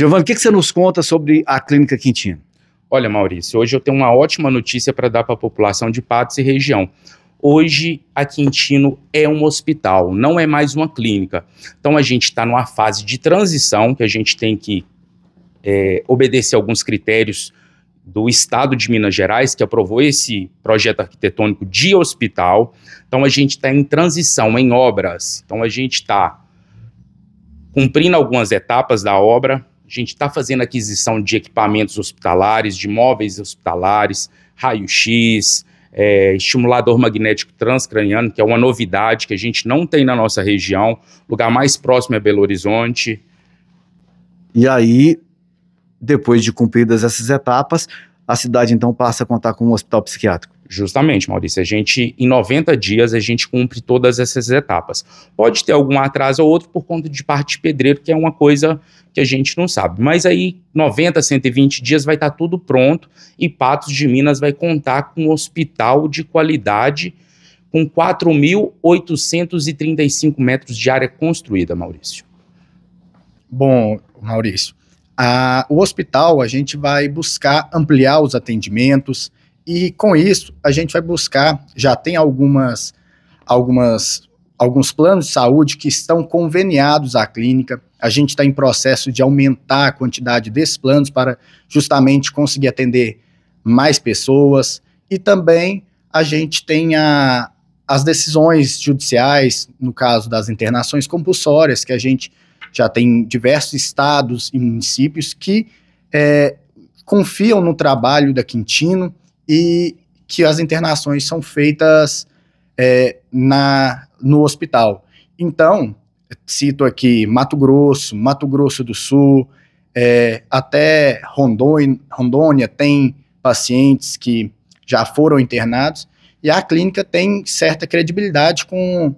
Giovanni, o que, que você nos conta sobre a Clínica Quintino? Olha, Maurício, hoje eu tenho uma ótima notícia para dar para a população de Patos e região. Hoje, a Quintino é um hospital, não é mais uma clínica. Então, a gente está numa fase de transição, que a gente tem que é, obedecer alguns critérios do Estado de Minas Gerais, que aprovou esse projeto arquitetônico de hospital. Então, a gente está em transição, em obras. Então, a gente está cumprindo algumas etapas da obra, a gente está fazendo aquisição de equipamentos hospitalares, de móveis hospitalares, raio-x, é, estimulador magnético transcraniano, que é uma novidade que a gente não tem na nossa região. O lugar mais próximo é Belo Horizonte. E aí, depois de cumpridas essas etapas, a cidade então passa a contar com um hospital psiquiátrico. Justamente, Maurício. A gente, em 90 dias, a gente cumpre todas essas etapas. Pode ter algum atraso ou outro por conta de parte de pedreiro, que é uma coisa que a gente não sabe. Mas aí, 90, 120 dias, vai estar tá tudo pronto e Patos de Minas vai contar com um hospital de qualidade com 4.835 metros de área construída, Maurício. Bom, Maurício, a, o hospital a gente vai buscar ampliar os atendimentos, e com isso, a gente vai buscar, já tem algumas, algumas, alguns planos de saúde que estão conveniados à clínica. A gente está em processo de aumentar a quantidade desses planos para justamente conseguir atender mais pessoas. E também a gente tem a, as decisões judiciais, no caso das internações compulsórias, que a gente já tem diversos estados e municípios que é, confiam no trabalho da Quintino e que as internações são feitas é, na, no hospital. Então, cito aqui Mato Grosso, Mato Grosso do Sul, é, até Rondônia, Rondônia tem pacientes que já foram internados e a clínica tem certa credibilidade com,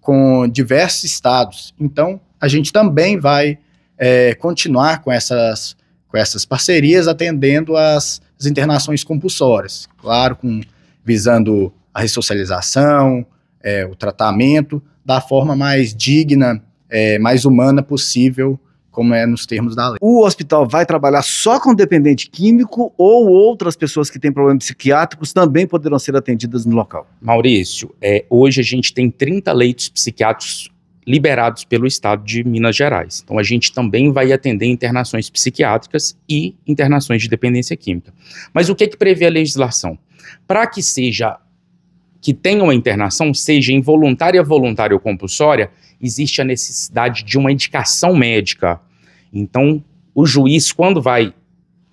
com diversos estados. Então, a gente também vai é, continuar com essas, com essas parcerias, atendendo as as internações compulsórias, claro, com, visando a ressocialização, é, o tratamento da forma mais digna, é, mais humana possível, como é nos termos da lei. O hospital vai trabalhar só com dependente químico ou outras pessoas que têm problemas psiquiátricos também poderão ser atendidas no local? Maurício, é, hoje a gente tem 30 leitos psiquiátricos liberados pelo estado de Minas Gerais. Então, a gente também vai atender internações psiquiátricas e internações de dependência química. Mas o que, é que prevê a legislação? Para que seja que tenha uma internação, seja involuntária, voluntária ou compulsória, existe a necessidade de uma indicação médica. Então, o juiz, quando vai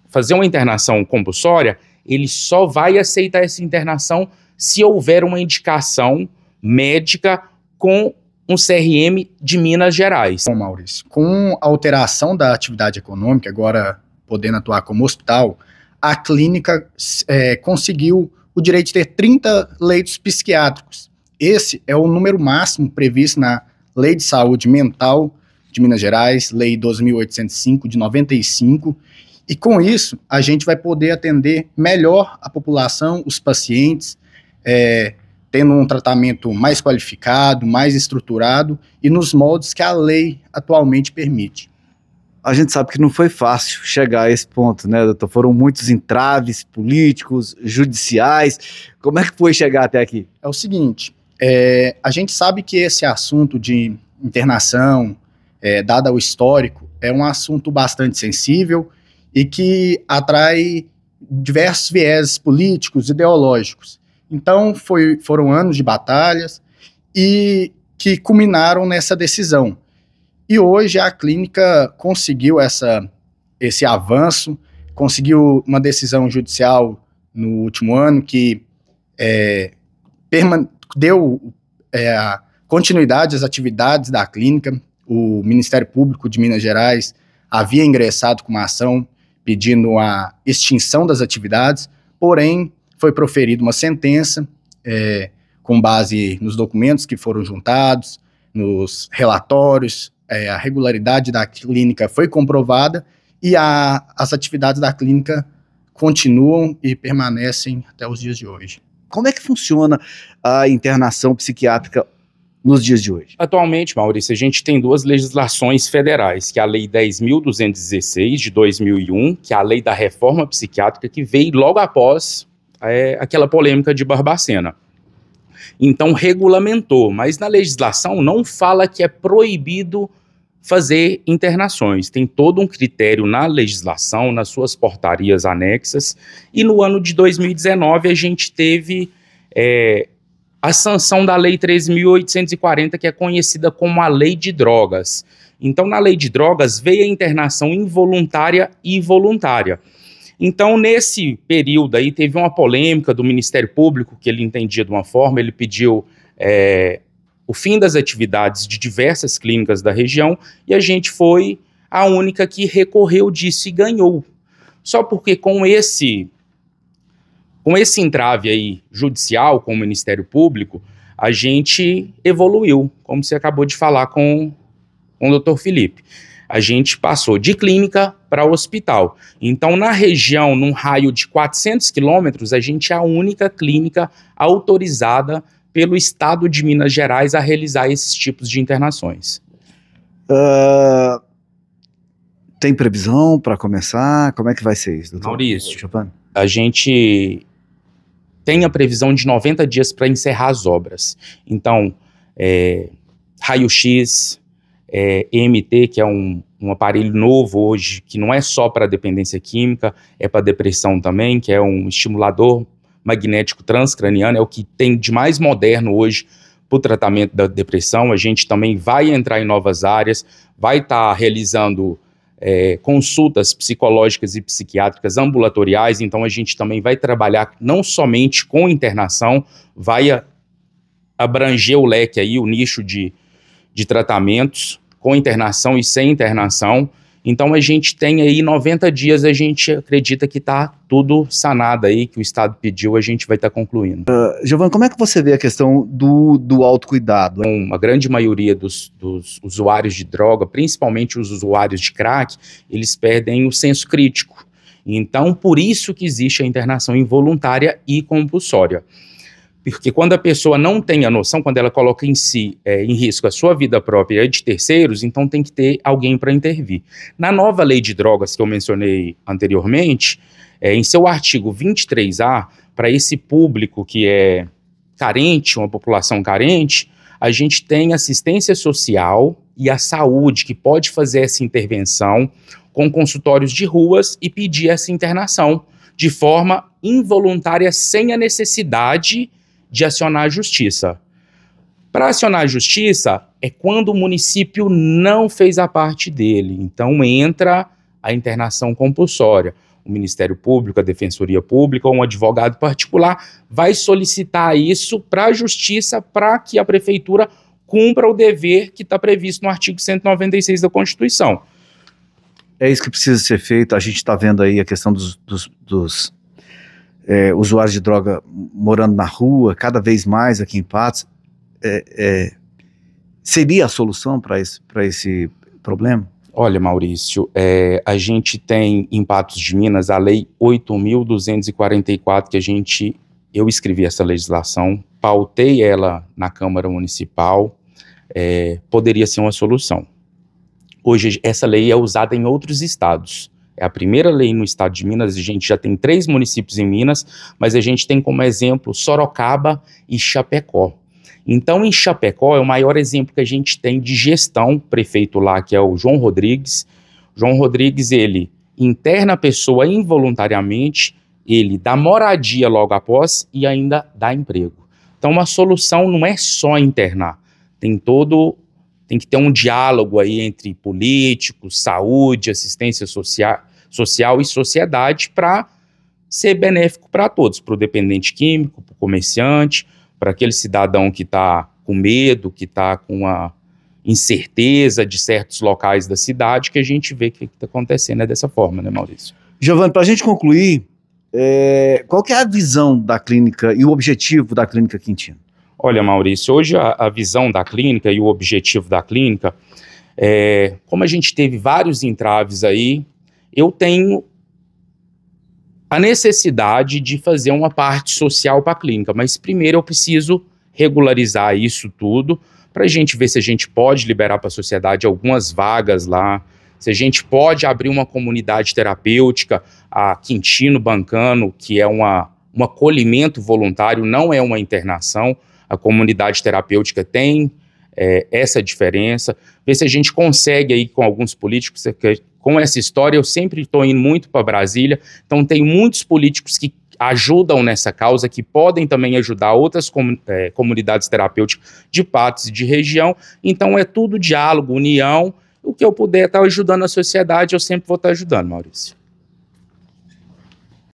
fazer uma internação compulsória, ele só vai aceitar essa internação se houver uma indicação médica com um CRM de Minas Gerais. Bom, Maurício, com a alteração da atividade econômica, agora podendo atuar como hospital, a clínica é, conseguiu o direito de ter 30 leitos psiquiátricos. Esse é o número máximo previsto na Lei de Saúde Mental de Minas Gerais, Lei 12.805 de 95, e com isso a gente vai poder atender melhor a população, os pacientes, é, tendo um tratamento mais qualificado, mais estruturado e nos moldes que a lei atualmente permite. A gente sabe que não foi fácil chegar a esse ponto, né, doutor? Foram muitos entraves políticos, judiciais. Como é que foi chegar até aqui? É o seguinte: é, a gente sabe que esse assunto de internação, é, dada o histórico, é um assunto bastante sensível e que atrai diversos viéses políticos, ideológicos. Então foi, foram anos de batalhas e que culminaram nessa decisão. E hoje a clínica conseguiu essa, esse avanço, conseguiu uma decisão judicial no último ano que é, deu é, continuidade às atividades da clínica. O Ministério Público de Minas Gerais havia ingressado com uma ação pedindo a extinção das atividades, porém foi proferida uma sentença é, com base nos documentos que foram juntados, nos relatórios, é, a regularidade da clínica foi comprovada e a, as atividades da clínica continuam e permanecem até os dias de hoje. Como é que funciona a internação psiquiátrica nos dias de hoje? Atualmente, Maurício, a gente tem duas legislações federais, que é a Lei 10.216 de 2001, que é a Lei da Reforma Psiquiátrica, que veio logo após é, aquela polêmica de Barbacena. Então regulamentou, mas na legislação não fala que é proibido fazer internações. Tem todo um critério na legislação, nas suas portarias anexas. E no ano de 2019 a gente teve é, a sanção da Lei 3.840, que é conhecida como a Lei de Drogas. Então, na Lei de Drogas veio a internação involuntária e voluntária. Então, nesse período aí, teve uma polêmica do Ministério Público, que ele entendia de uma forma, ele pediu é, o fim das atividades de diversas clínicas da região, e a gente foi a única que recorreu disso e ganhou. Só porque com esse com esse entrave aí judicial com o Ministério Público, a gente evoluiu, como você acabou de falar com, com o Dr. Felipe. A gente passou de clínica para o hospital. Então, na região, num raio de 400 quilômetros, a gente é a única clínica autorizada pelo Estado de Minas Gerais a realizar esses tipos de internações. Uh, tem previsão para começar? Como é que vai ser isso, doutor? Maurício, a gente tem a previsão de 90 dias para encerrar as obras. Então, é, raio-x, é, EMT, que é um, um aparelho novo hoje, que não é só para dependência química, é para depressão também, que é um estimulador magnético transcraniano, é o que tem de mais moderno hoje para o tratamento da depressão. A gente também vai entrar em novas áreas, vai estar tá realizando é, consultas psicológicas e psiquiátricas ambulatoriais, então a gente também vai trabalhar não somente com internação, vai abranger o leque aí, o nicho de, de tratamentos com internação e sem internação. Então a gente tem aí 90 dias, a gente acredita que está tudo sanado aí, que o Estado pediu, a gente vai estar tá concluindo. Uh, Giovanni, como é que você vê a questão do, do autocuidado? Então, uma grande maioria dos, dos usuários de droga, principalmente os usuários de crack, eles perdem o senso crítico. Então, por isso que existe a internação involuntária e compulsória. Porque quando a pessoa não tem a noção, quando ela coloca em si, é, em risco, a sua vida própria e de terceiros, então tem que ter alguém para intervir. Na nova lei de drogas que eu mencionei anteriormente, é, em seu artigo 23A, para esse público que é carente, uma população carente, a gente tem assistência social e a saúde que pode fazer essa intervenção com consultórios de ruas e pedir essa internação de forma involuntária, sem a necessidade de acionar a justiça. Para acionar a justiça é quando o município não fez a parte dele. Então entra a internação compulsória. O Ministério Público, a Defensoria Pública ou um advogado particular vai solicitar isso para a justiça para que a prefeitura cumpra o dever que está previsto no artigo 196 da Constituição. É isso que precisa ser feito. A gente está vendo aí a questão dos, dos, dos é, usuários de droga morando na rua, cada vez mais aqui em Patos, é, é, seria a solução para esse, esse problema? Olha, Maurício, é, a gente tem em Patos de Minas a Lei 8.244, que a gente, eu escrevi essa legislação, pautei ela na Câmara Municipal, é, poderia ser uma solução. Hoje, essa lei é usada em outros estados. É a primeira lei no estado de Minas, a gente já tem três municípios em Minas, mas a gente tem como exemplo Sorocaba e Chapecó. Então, em Chapecó, é o maior exemplo que a gente tem de gestão, prefeito lá, que é o João Rodrigues. João Rodrigues, ele interna a pessoa involuntariamente, ele dá moradia logo após e ainda dá emprego. Então, uma solução não é só internar, tem todo tem que ter um diálogo aí entre políticos, saúde, assistência social, social e sociedade para ser benéfico para todos, para o dependente químico, para o comerciante, para aquele cidadão que está com medo, que está com a incerteza de certos locais da cidade, que a gente vê que está acontecendo é dessa forma, né, Maurício? Giovanni, para a gente concluir, é, qual é a visão da clínica e o objetivo da clínica Quintino? Olha, Maurício, hoje a, a visão da clínica e o objetivo da clínica, é, como a gente teve vários entraves aí, eu tenho a necessidade de fazer uma parte social para a clínica, mas primeiro eu preciso regularizar isso tudo para a gente ver se a gente pode liberar para a sociedade algumas vagas lá, se a gente pode abrir uma comunidade terapêutica, a Quintino Bancano, que é uma, um acolhimento voluntário, não é uma internação a comunidade terapêutica tem é, essa diferença, ver se a gente consegue aí com alguns políticos, é com essa história, eu sempre estou indo muito para Brasília, então tem muitos políticos que ajudam nessa causa, que podem também ajudar outras é, comunidades terapêuticas de partes de região, então é tudo diálogo, união, o que eu puder estar tá ajudando a sociedade, eu sempre vou estar tá ajudando, Maurício.